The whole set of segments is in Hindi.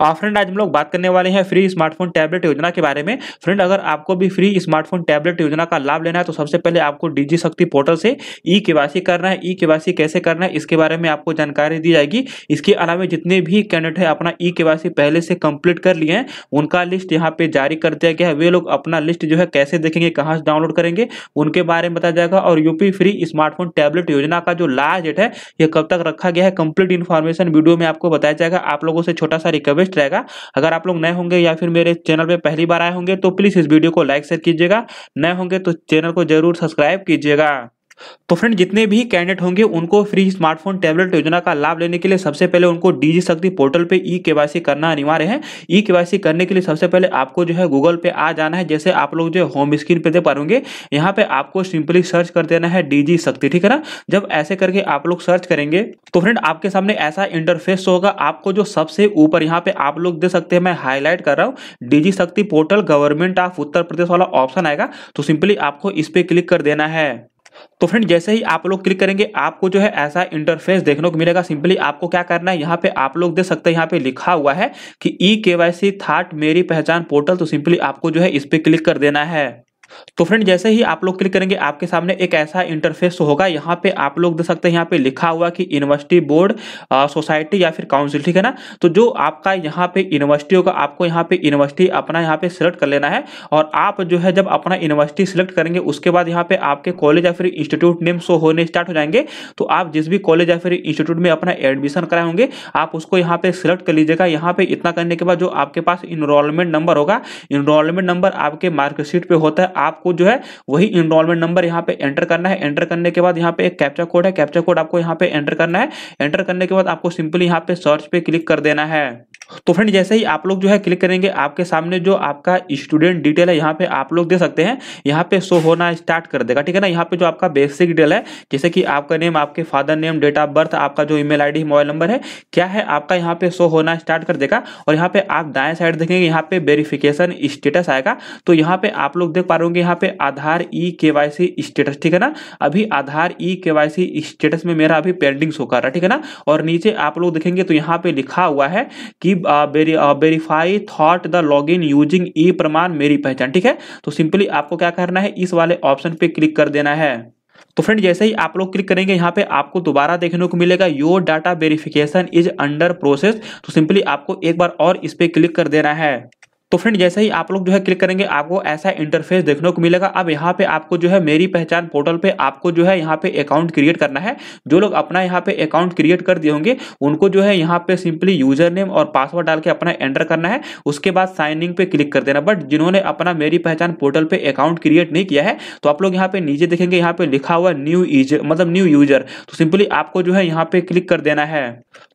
और फ्रेंड आज हम लोग बात करने वाले हैं फ्री स्मार्टफोन टैबलेट योजना के बारे में फ्रेंड अगर आपको भी फ्री स्मार्टफोन टैबलेट योजना का लाभ लेना है तो सबसे पहले आपको डिजी शक्ति पोर्टल से ई केवासी करना है ई केवासी कैसे करना है इसके बारे में आपको जानकारी दी जाएगी इसके अलावा जितने भी कैंडिडेट है अपना ई केवासी पहले से कंप्लीट कर लिए हैं उनका लिस्ट यहाँ पे जारी कर दिया गया है वे लोग अपना लिस्ट जो है कैसे देखेंगे कहाँ से डाउनलोड करेंगे उनके बारे में बताया जाएगा और यूपी फ्री स्मार्टफोन टैबलेट योजना का जो लास्ट डेट है यह कब तक रखा गया है कंप्लीट इन्फॉर्मेशन वीडियो में आपको बताया जाएगा आप लोगों से छोटा सा रिक्वेस्ट बेस्ट रहेगा अगर आप लोग नए होंगे या फिर मेरे चैनल पर पहली बार आए होंगे तो प्लीज़ इस वीडियो को लाइक शेयर कीजिएगा नए होंगे तो चैनल को जरूर सब्सक्राइब कीजिएगा तो फ्रेंड जितने भी कैंडिडेट होंगे उनको फ्री स्मार्टफोन टैबलेट योजना का लाभ लेने के लिए सबसे पहले उनको डीजी शक्ति पोर्टल पे ई के करना अनिवार्य है ई के करने के लिए सबसे पहले आपको जो है गूगल पे आ जाना है जैसे आप लोग जो होम स्क्रीन पे दे पा रहे यहाँ पे आपको सिंपली सर्च कर देना है डीजी शक्ति ठीक है ना जब ऐसे करके आप लोग सर्च करेंगे तो फ्रेंड आपके सामने ऐसा इंटरफेस होगा आपको जो सबसे ऊपर यहाँ पे आप लोग दे सकते हैं मैं हाईलाइट कर रहा हूँ DG Shakti portal government of Uttar Pradesh वाला ऑप्शन आएगा तो सिंपली आपको इस पर क्लिक कर देना है तो फ्रेंड जैसे ही आप लोग क्लिक करेंगे आपको जो है ऐसा इंटरफेस देखने को मिलेगा सिंपली आपको क्या करना है यहाँ पे आप लोग देख सकते हैं यहाँ पे लिखा हुआ है कि ई के वाई सी थाट मेरी पहचान पोर्टल तो सिंपली आपको जो है इस पर क्लिक कर देना है तो फ्रेंड जैसे ही आप लोग क्लिक करेंगे आपके सामने एक ऐसा इंटरफेस होगा यहाँ पे आप लोग देख सकते हैं यहाँ पे लिखा हुआ कि यूनिवर्सिटी बोर्ड सोसाइटी या फिर काउंसिल ठीक है ना तो जो आपका यहाँ पे यूनिवर्सिटी होगा आपको यहाँ पे यूनिवर्सिटी अपना यहाँ पे सिलेक्ट कर लेना है और आप जो है जब अपना यूनिवर्सिटी सिलेक्ट करेंगे उसके बाद यहाँ पे आपके कॉलेज या फिर इंस्टीट्यूट नेम शो होने स्टार्ट हो जाएंगे तो आप जिस भी कॉलेज या फिर इंस्टीट्यूट में अपना एडमिशन कराए होंगे आप उसको यहाँ पे सिलेक्ट कर लीजिएगा यहाँ पे इतना करने के बाद जो आपके पास इनरोलमेंट नंबर होगा इनरोलमेंट नंबर आपके मार्कशीट पे होता है आपको जो है वही इनरोलमेंट नंबर यहाँ पे एंटर करना है एंटर करने के बाद यहाँ पे एक कैप्चा कोड है कैप्चा कोड आपको यहाँ पे एंटर करना है एंटर करने के बाद आपको सिंपली यहाँ पे सर्च पे क्लिक कर देना है तो फ्रेंड जैसे ही आप लोग जो है क्लिक करेंगे आपके सामने जो आपका स्टूडेंट डिटेल है यहाँ पे आप लोग दे सकते हैं यहाँ पे शो होना स्टार्ट कर देगा ठीक है ना यहाँ पे जो आपका बेसिक डिटेल है जैसे कि आपका नेम आपके father name date of birth आपका जो ईमेल आईडी मोबाइल नंबर है क्या है आपका यहाँ पे शो होना स्टार्ट कर देगा और यहाँ पे आप दाएं साइड देखेंगे यहाँ पे वेरिफिकेशन स्टेटस आएगा तो यहाँ पे आप लोग देख पा रहे यहाँ पे आधार ई के स्टेटस ठीक है ना अभी आधार ई के स्टेटस में मेरा अभी पेंडिंग शो कर रहा है ठीक है ना और नीचे आप लोग देखेंगे तो यहाँ पे लिखा हुआ है कि verify through the log in using e Pramaan Meri पहचान ठीक है तो सिंपली आपको क्या करना है इस वाले ऑप्शन पे क्लिक कर देना है तो फ्रेंड जैसे ही आप लोग क्लिक करेंगे यहाँ पे आपको दोबारा देखने को मिलेगा your data verification is under process तो सिंपली आपको एक बार और इस पर क्लिक कर देना है तो फ्रेंड जैसे ही आप लोग जो है क्लिक करेंगे आपको ऐसा इंटरफेस देखने को मिलेगा अब यहाँ पे आपको जो है मेरी पहचान पोर्टल पे आपको जो है यहाँ पे अकाउंट क्रिएट करना है जो लोग अपना यहाँ पे अकाउंट क्रिएट कर दिए होंगे उनको जो है यहाँ पे सिंपली यूजर नेम और पासवर्ड डाल के अपना एंटर करना है उसके बाद साइन इन पे क्लिक कर देना बट जिन्होंने अपना मेरी पहचान पोर्टल पर अकाउंट क्रिएट नहीं किया है तो आप लोग यहाँ पे नीचे देखेंगे यहाँ पे लिखा हुआ न्यू यूजर मतलब न्यू यूजर तो सिंपली आपको जो है यहाँ पे क्लिक कर देना है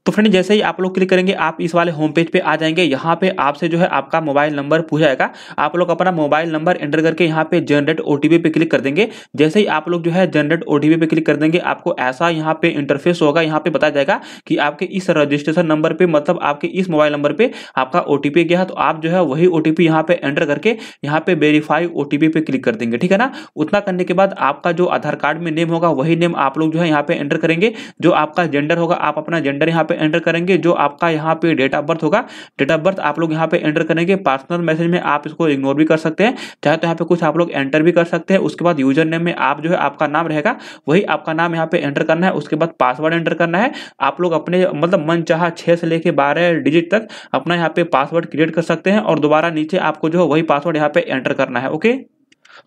तो फ्रेंड जैसे ही आप लोग क्लिक करेंगे आप इस वाले होम पेज पे आ जाएंगे यहाँ पे आपसे जो है आपका मोबाइल नंबर पूछा जाएगा आप लोग अपना मोबाइल नंबर एंटर करके यहाँ पे जनरेट ओटीपी पे क्लिक कर देंगे जैसे ही आप लोग जो है जनरेट ओटीपी पे क्लिक कर देंगे आपको ऐसा यहाँ पे इंटरफेस होगा यहाँ पे बताया जाएगा कि आपके इस रजिस्ट्रेशन नंबर पे मतलब आपके इस मोबाइल नंबर पे आपका ओटीपी गया तो आप जो है वही ओटीपी यहाँ पे एंटर करके यहाँ पे वेरीफाई ओटीपी पे क्लिक कर देंगे ठीक है ना उतना करने के बाद आपका जो आधार कार्ड में नेम होगा वही नेम आप लोग जो है यहाँ पे एंटर करेंगे जो आपका जेंडर होगा आप अपना जेंडर यहाँ पे पे एंटर करेंगे जो आपका यहाँ पे डेट ऑफ बर्थ होगा डेट ऑफ बर्थ आप लोग यहाँ पे एंटर करेंगे पर्सनल मैसेज में आप इसको इग्नोर भी कर सकते हैं चाहे तो यहाँ पे कुछ आप लोग एंटर भी कर सकते हैं उसके बाद यूजर नेम में आप जो है आपका नाम रहेगा वही आपका नाम यहाँ पे एंटर करना है उसके बाद पासवर्ड एंटर करना है आप लोग अपने मतलब मन चाह छः से लेकर बारह डिजिट तक अपना यहाँ पे पासवर्ड क्रिएट कर सकते हैं और दोबारा नीचे आपको जो है वही पासवर्ड यहाँ पे एंटर करना है ओके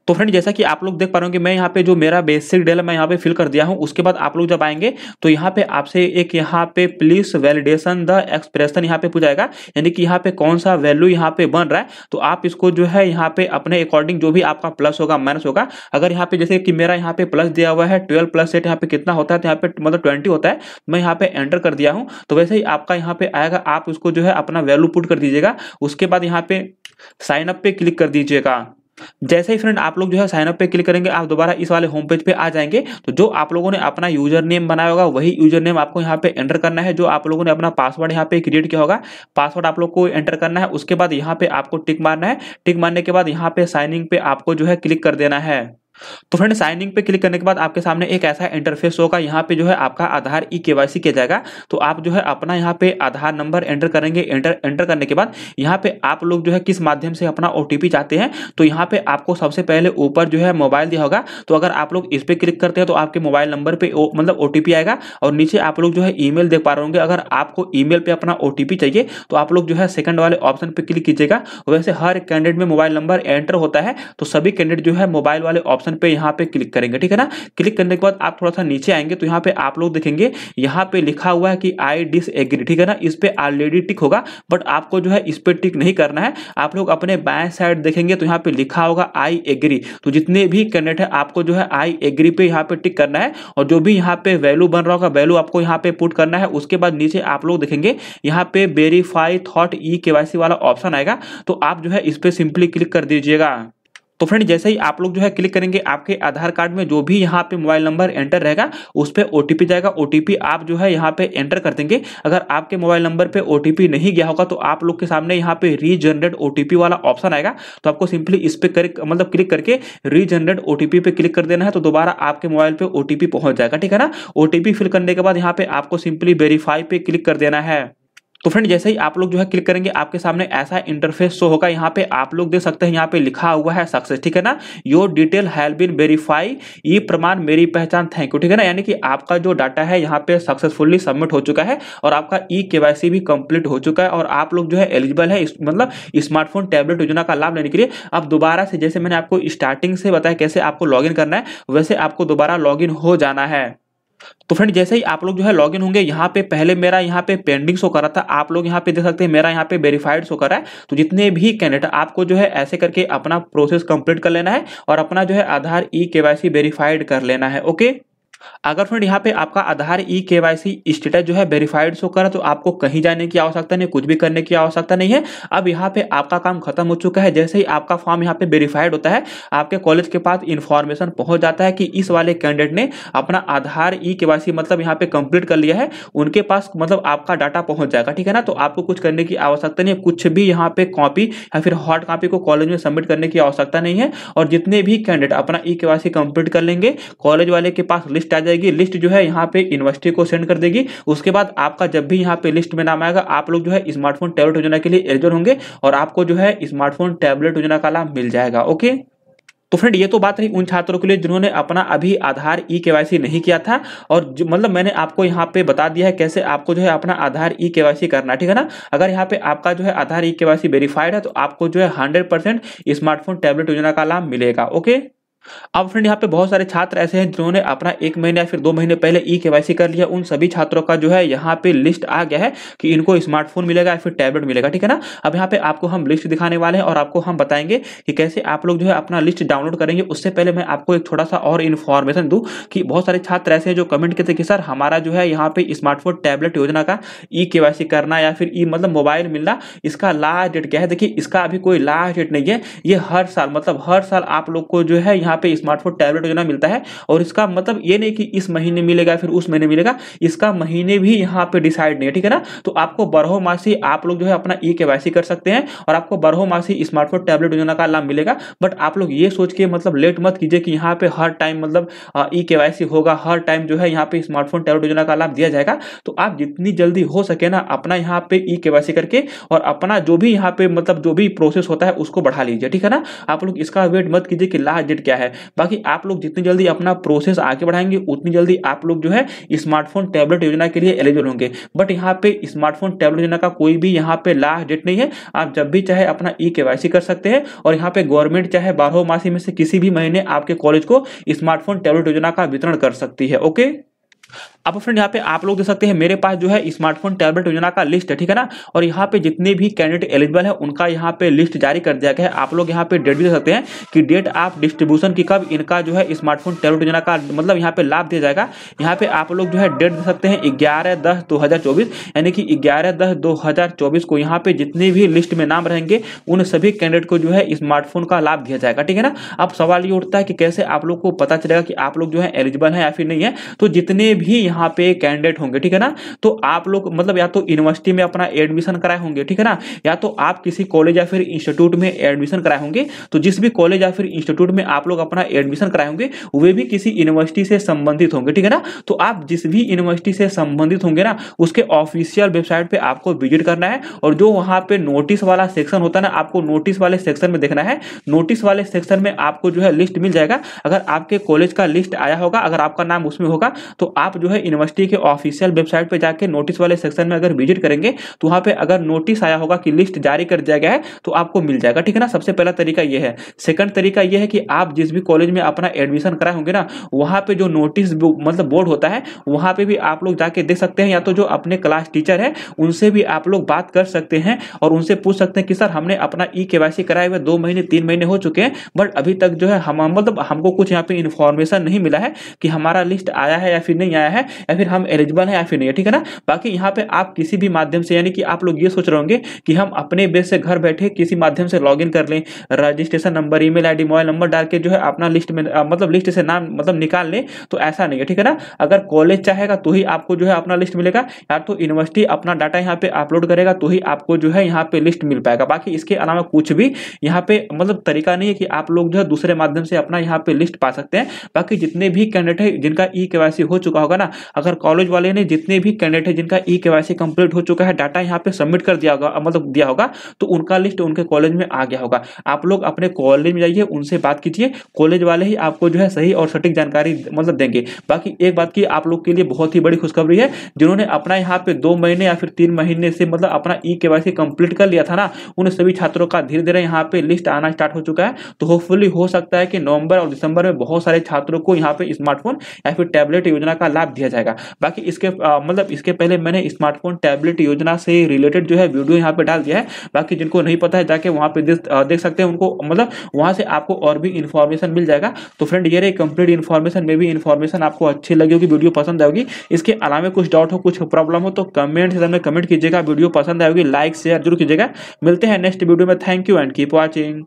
तो फ्रेंड जैसा कि आप लोग देख पा रहे हो कि मैं यहाँ पे जो मेरा बेसिक डेल मैं यहाँ पे फिल कर दिया हूँ उसके बाद आप लोग जब आएंगे तो यहाँ पे आपसे एक यहाँ पे प्लीज वैलिडेशन द एक्सप्रेशन यहाँ पे पूछाएगा यानी कि यहाँ पे कौन सा वैल्यू यहाँ पे बन रहा है तो आप इसको जो है यहाँ पे अपने अकॉर्डिंग जो भी आपका प्लस होगा माइनस होगा अगर यहाँ पे जैसे कि मेरा यहाँ पे प्लस दिया हुआ है ट्वेल्व प्लस एट यहाँ पे कितना होता है तो यहाँ पे मतलब ट्वेंटी होता है मैं यहाँ पे एंटर कर दिया हूँ तो वैसे ही आपका यहाँ पे आएगा आप उसको जो है अपना वैल्यू पुट कर दीजिएगा उसके बाद यहाँ पे साइनअप पे क्लिक कर दीजिएगा जैसे ही फ्रेंड आप लोग जो है साइनअप पे क्लिक करेंगे आप दोबारा इस वाले होम पेज पे आ जाएंगे तो जो आप लोगों ने अपना यूजर नेम बनाया होगा वही यूजर नेम आपको यहाँ पे एंटर करना है जो आप लोगों ने अपना पासवर्ड यहाँ पे क्रिएट किया होगा पासवर्ड आप लोग को एंटर करना है उसके बाद यहाँ पे आपको टिक मारना है टिक मारने के बाद यहाँ पे साइनिंग पे आपको जो है क्लिक कर देना है तो फ्रेंड साइन इन पे क्लिक करने के बाद आपके सामने एक ऐसा इंटरफेस होगा यहाँ पे जो है आपका आधार ई के सी किया जाएगा तो आप जो है अपना यहाँ पे आधार नंबर एंटर करेंगे एंटर एंटर करने के बाद यहाँ पे आप लोग जो है किस माध्यम से अपना ओ चाहते हैं तो यहाँ पे आपको सबसे पहले ऊपर जो है मोबाइल दिया होगा तो अगर आप लोग इस पर क्लिक करते हैं तो आपके मोबाइल नंबर पर मतलब ओ आएगा और नीचे आप लोग जो है ई देख पा रहे होंगे अगर आपको ई पे अपना ओ चाहिए तो आप लोग जो है सेकंड वाले ऑप्शन पर क्लिक कीजिएगा वैसे हर कैंडिडेट में मोबाइल नंबर एंटर होता है तो सभी कैंडिडेट जो है मोबाइल वाले ऑप्शन ऑप्शन पे यहाँ पे क्लिक करेंगे ठीक है ना क्लिक करने के बाद आप थोड़ा सा नीचे आएंगे तो यहाँ पे आप लोग देखेंगे यहाँ पे लिखा हुआ है कि आई डिस ठीक है ना इस पर ऑलरेडी टिक होगा बट आपको जो है इस पर टिक नहीं करना है आप लोग अपने बाएं साइड देखेंगे तो यहाँ पे लिखा होगा आई एग्री तो जितने भी कैंडिडेट है आपको जो है आई एग्री पे यहाँ पे टिक करना है और जो भी यहाँ पे वैल्यू बन रहा होगा वैल्यू आपको यहाँ पे पुट करना है उसके बाद नीचे आप लोग देखेंगे यहाँ पे वेरीफाई थॉट ई के वाला ऑप्शन आएगा तो आप जो है इस पर सिंपली क्लिक कर दीजिएगा तो फ्रेंड जैसे ही आप लोग जो है क्लिक करेंगे आपके आधार कार्ड में जो भी यहाँ पे मोबाइल नंबर एंटर रहेगा उस पर ओ जाएगा ओ आप जो है यहाँ पे एंटर कर देंगे अगर आपके मोबाइल नंबर पे ओ नहीं गया होगा तो आप लोग के सामने यहाँ पे रीजनरेट ओ वाला ऑप्शन आएगा तो आपको सिंपली इस पे कर, मतलब क्लिक करके रीजनरेट ओ पे क्लिक कर देना है तो दोबारा आपके मोबाइल पे ओ पहुंच जाएगा ठीक है ना ओ फिल करने के बाद यहाँ पे आपको सिंपली वेरीफाई पे क्लिक कर देना है तो फ्रेंड जैसे ही आप लोग जो है क्लिक करेंगे आपके सामने ऐसा इंटरफेस शो होगा यहाँ पे आप लोग देख सकते हैं यहाँ पे लिखा हुआ है सक्सेस ठीक है ना your detail has been verify e Pramaan Meri पहचान थैंक यू ठीक है ना यानी कि आपका जो डाटा है यहाँ पे सक्सेसफुली सबमिट हो चुका है और आपका ई के भी कंप्लीट हो चुका है और आप लोग जो है एलिजिबल है मतलब स्मार्टफोन टैबलेट योजना का लाभ लेने के लिए अब दोबारा से जैसे मैंने आपको स्टार्टिंग से बताया कैसे आपको लॉग करना है वैसे आपको दोबारा लॉग हो जाना है तो फ्रेंड जैसे ही आप लोग जो है लॉगिन होंगे यहाँ पे पहले मेरा यहाँ पे पेंडिंग शो कर रहा था आप लोग यहाँ पे देख सकते हैं मेरा यहाँ पे वेरीफाइड शो कर रहा है तो जितने भी कैंडिडेट आपको जो है ऐसे करके अपना प्रोसेस कंप्लीट कर लेना है और अपना जो है आधार ई केवाईसी वेरीफाइड कर लेना है ओके अगर फ्रेंड यहाँ पे आपका आधार ई के वाई सी स्टेटस जो है वेरीफाइड शो करा तो आपको कहीं जाने की आवश्यकता नहीं कुछ भी करने की आवश्यकता नहीं है अब यहाँ पे आपका काम खत्म हो चुका है जैसे ही आपका फॉर्म यहाँ पे वेरीफाइड होता है आपके कॉलेज के पास इन्फॉर्मेशन पहुंच जाता है कि इस वाले कैंडिडेट ने अपना आधार ई के वाई सी मतलब यहाँ पे कंप्लीट कर लिया है उनके पास मतलब आपका डाटा पहुंच जाएगा ठीक है ना तो आपको कुछ करने की आवश्यकता नहीं है कुछ भी यहाँ पे कॉपी या फिर हॉट कॉपी को कॉलेज में सबमिट करने की आवश्यकता नहीं है और जितने भी कैंडिडेट अपना ई के वाई सी कंप्लीट कर लेंगे कॉलेज वाले के पास लिस्ट क्या जाएगी लिस्ट जो है यहाँ पे यूनिवर्सिटी को सेंड कर देगी उसके बाद आपका जब भी यहाँ पे लिस्ट में नाम आएगा आप लोग जो है स्मार्टफोन टैबलेट योजना के लिए एलिजिबल होंगे और आपको जो है स्मार्टफोन टैबलेट योजना का लाभ मिल जाएगा ओके तो फ्रेंड ये तो बात रही उन छात्रों के लिए जिन्होंने अपना अभी आधार ई केवाईसी नहीं किया था और मतलब मैंने आपको यहाँ पे बता दिया है कैसे आपको जो है अपना आधार ई केवाईसी करना ठीक है ना अगर यहाँ पे आपका जो है आधार ई केवाईसी वेरीफाइड है तो आपको जो है हंड्रेड स्मार्टफोन टैबलेट योजना का लाभ मिलेगा ओके अब फ्रेंड यहाँ पे बहुत सारे छात्र ऐसे हैं जिन्होंने अपना एक महीने या फिर दो महीने पहले ई के कर लिया उन सभी छात्रों का जो है यहाँ पे लिस्ट आ गया है कि इनको स्मार्टफोन मिलेगा या फिर टैबलेट मिलेगा ठीक है ना अब यहाँ पे आपको हम लिस्ट दिखाने वाले हैं और आपको हम बताएंगे कि कैसे आप लोग जो है अपना लिस्ट डाउनलोड करेंगे उससे पहले मैं आपको एक थोड़ा सा और इन्फॉर्मेशन दूँ कि बहुत सारे छात्र ऐसे हैं जो कमेंट करते कि सर हमारा जो है यहाँ पे स्मार्टफोन टैबलेट योजना का ई के करना या फिर ई e मतलब मोबाइल मिलना इसका लास्ट डेट क्या है देखिए इसका अभी कोई लास्ट डेट नहीं है ये हर साल मतलब हर साल आप लोग को जो है यहाँ यहाँ पे स्मार्टफोन टैबलेट वगैरह मिलता है और इसका मतलब ये नहीं कि इस महीने मिलेगा फिर उस महीने मिलेगा इसका महीने भी यहाँ पे डिसाइड नहीं है ठीक है ना तो आपको बरहो मासी आप लोग जो है अपना ई के कर सकते हैं और आपको बरहो मासी स्मार्टफोन टैबलेट योजना का लाभ मिलेगा बट आप लोग ये सोच के मतलब लेट मत कीजिए कि यहाँ पे हर टाइम मतलब ई के होगा हर टाइम जो है यहाँ पे स्मार्टफोन टैबलेट योजना का लाभ दिया जाएगा तो आप जितनी जल्दी हो सके ना अपना यहाँ पे ई के करके और अपना जो भी यहाँ पे मतलब जो भी प्रोसेस होता है उसको बढ़ा लीजिए ठीक है ना आप लोग इसका वेट मत कीजिए कि लास्ट डेट क्या है है बाकी आप लोग जितनी जल्दी अपना प्रोसेस आगे बढ़ाएंगे उतनी जल्दी आप लोग जो है स्मार्टफोन टैबलेट योजना के लिए एलिजिबल होंगे बट यहाँ पे स्मार्टफोन टैबलेट योजना का कोई भी यहाँ पे लास्ट डेट नहीं है आप जब भी चाहे अपना ई के कर सकते हैं और यहाँ पे गवर्नमेंट चाहे बारह मासी में से किसी भी महीने आपके कॉलेज को स्मार्टफोन टैबलेट योजना का वितरण कर सकती है ओके अब फ्रेंड यहाँ पे आप लोग देख सकते हैं मेरे पास जो है स्मार्टफोन टैबलेट योजना का लिस्ट है ठीक है ना और यहाँ पे जितने भी कैंडिडेट एलिजिबल है उनका यहाँ पे लिस्ट जारी कर दिया गया है आप लोग यहाँ पे डेट भी देख सकते हैं कि डेट ऑफ डिस्ट्रीब्यूशन की कब इनका जो है स्मार्टफोन टैबलेट योजना का मतलब यहाँ पे लाभ दिया जाएगा यहाँ पे आप लोग जो है डेट दे सकते हैं ग्यारह दस दो हजार चौबीस यानी कि ग्यारह दस दो हजार चौबीस को यहाँ पे जितने भी लिस्ट में नाम रहेंगे उन सभी कैंडिडेट को जो है स्मार्टफोन का लाभ दिया जाएगा ठीक है ना अब सवाल ये उठता है कि कैसे आप लोग को पता चलेगा कि आप लोग जो है एलिजिबल है या फिर नहीं है तो जितने भी यहाँ पे कैंडिडेट होंगे ठीक है ना तो आप लोग मतलब या तो यूनिवर्सिटी में अपना एडमिशन कराए होंगे ठीक है ना या तो आप किसी कॉलेज या फिर इंस्टीट्यूट में एडमिशन कराए होंगे तो जिस भी कॉलेज या फिर इंस्टीट्यूट में आप लोग अपना एडमिशन कराए होंगे वे भी किसी यूनिवर्सिटी से संबंधित होंगे ठीक है ना तो आप जिस भी यूनिवर्सिटी से संबंधित होंगे ना उसके ऑफिशियल वेबसाइट पर आपको विजिट करना है और जो वहां पे नोटिस वाला सेक्शन होता है ना आपको नोटिस वाले सेक्शन में देखना है नोटिस वाले सेक्शन में आपको जो है लिस्ट मिल जाएगा अगर आपके कॉलेज का लिस्ट आया होगा अगर आपका नाम उसमें होगा तो आप जो है यूनिवर्सिटी के ऑफिशियल वेबसाइट पर जाकर नोटिस वाले सेक्शन में अगर विजिट करेंगे तो वहां पर अगर नोटिस आया होगा कि लिस्ट जारी कर दिया गया है तो आपको मिल जाएगा ठीक है ना सबसे पहला तरीका यह है सेकंड तरीका यह है कि आप जिस भी कॉलेज में अपना एडमिशन कराए होंगे ना वहां पर जो नोटिस मतलब बोर्ड होता है वहां पर भी आप लोग जाके देख सकते हैं या तो जो अपने क्लास टीचर है उनसे भी आप लोग बात कर सकते हैं और उनसे पूछ सकते हैं कि सर हमने अपना ई के कराए हुए दो महीने तीन महीने हो चुके हैं बट अभी तक जो है हम मतलब हमको कुछ यहाँ पे इन्फॉर्मेशन नहीं मिला है कि हमारा लिस्ट आया है या फिर नहीं आया है या फिर हम एलिजिबल हैं या फिर नहीं ठीक है ना बाकी यहाँ पे आप किसी भी माध्यम से यानी कि आप लोग ये सोच रहे होंगे कि हम अपने बेस से घर बैठे किसी माध्यम से लॉग कर लें registration number email mobile number डाल के जो है अपना लिस्ट में मतलब लिस्ट से नाम मतलब निकाल लें तो ऐसा नहीं है ठीक है ना अगर कॉलेज चाहेगा तो ही आपको जो है अपना लिस्ट मिलेगा या तो यूनिवर्सिटी अपना डाटा यहाँ पे अपलोड करेगा तो ही आपको जो है यहाँ पे लिस्ट मिल पाएगा बाकी इसके अलावा कुछ भी यहाँ पे मतलब तरीका नहीं है कि आप लोग जो है दूसरे माध्यम से अपना यहाँ पे लिस्ट पा सकते हैं बाकी जितने भी कैंडिडेट है जिनका ई के हो चुका होगा ना अगर कॉलेज वाले ने जितने भी कैंडिडेट है जिनका ई के कंप्लीट हो चुका है डाटा यहाँ पे सबमिट कर दिया होगा मतलब दिया होगा तो उनका लिस्ट उनके कॉलेज में आ गया होगा आप लोग अपने कॉलेज में जाइए उनसे बात कीजिए कॉलेज वाले ही आपको जो है सही और सटीक जानकारी मतलब देंगे बाकी एक बात की आप लोग के लिए बहुत ही बड़ी खुशखबरी है जिन्होंने अपना यहाँ पे दो महीने या फिर तीन महीने से मतलब अपना ई के कंप्लीट कर लिया था ना उन सभी छात्रों का धीरे धीरे यहाँ पे लिस्ट आना स्टार्ट हो चुका है तो होपफुली हो सकता है कि नवंबर और दिसंबर में बहुत सारे छात्रों को यहाँ पे स्मार्टफोन या फिर टैबलेट योजना का लाभ दिया किया जाएगा बाकी इसके आ, मतलब इसके पहले मैंने स्मार्टफोन टैबलेट योजना से रिलेटेड जो है वीडियो यहाँ पे डाल दिया है बाकी जिनको नहीं पता है जाके वहाँ पे देख सकते हैं उनको मतलब वहाँ से आपको और भी इन्फॉर्मेशन मिल जाएगा तो फ्रेंड ये कंप्लीट इन्फॉर्मेशन में भी इन्फॉर्मेशन आपको अच्छी लगी होगी वीडियो पसंद आएगी इसके अलावा कुछ डाउट हो कुछ प्रॉब्लम हो तो कमेंट सेक्शन में कमेंट कीजिएगा वीडियो पसंद आएगी लाइक शेयर जरूर कीजिएगा मिलते हैं नेक्स्ट वीडियो में thank you and keep watching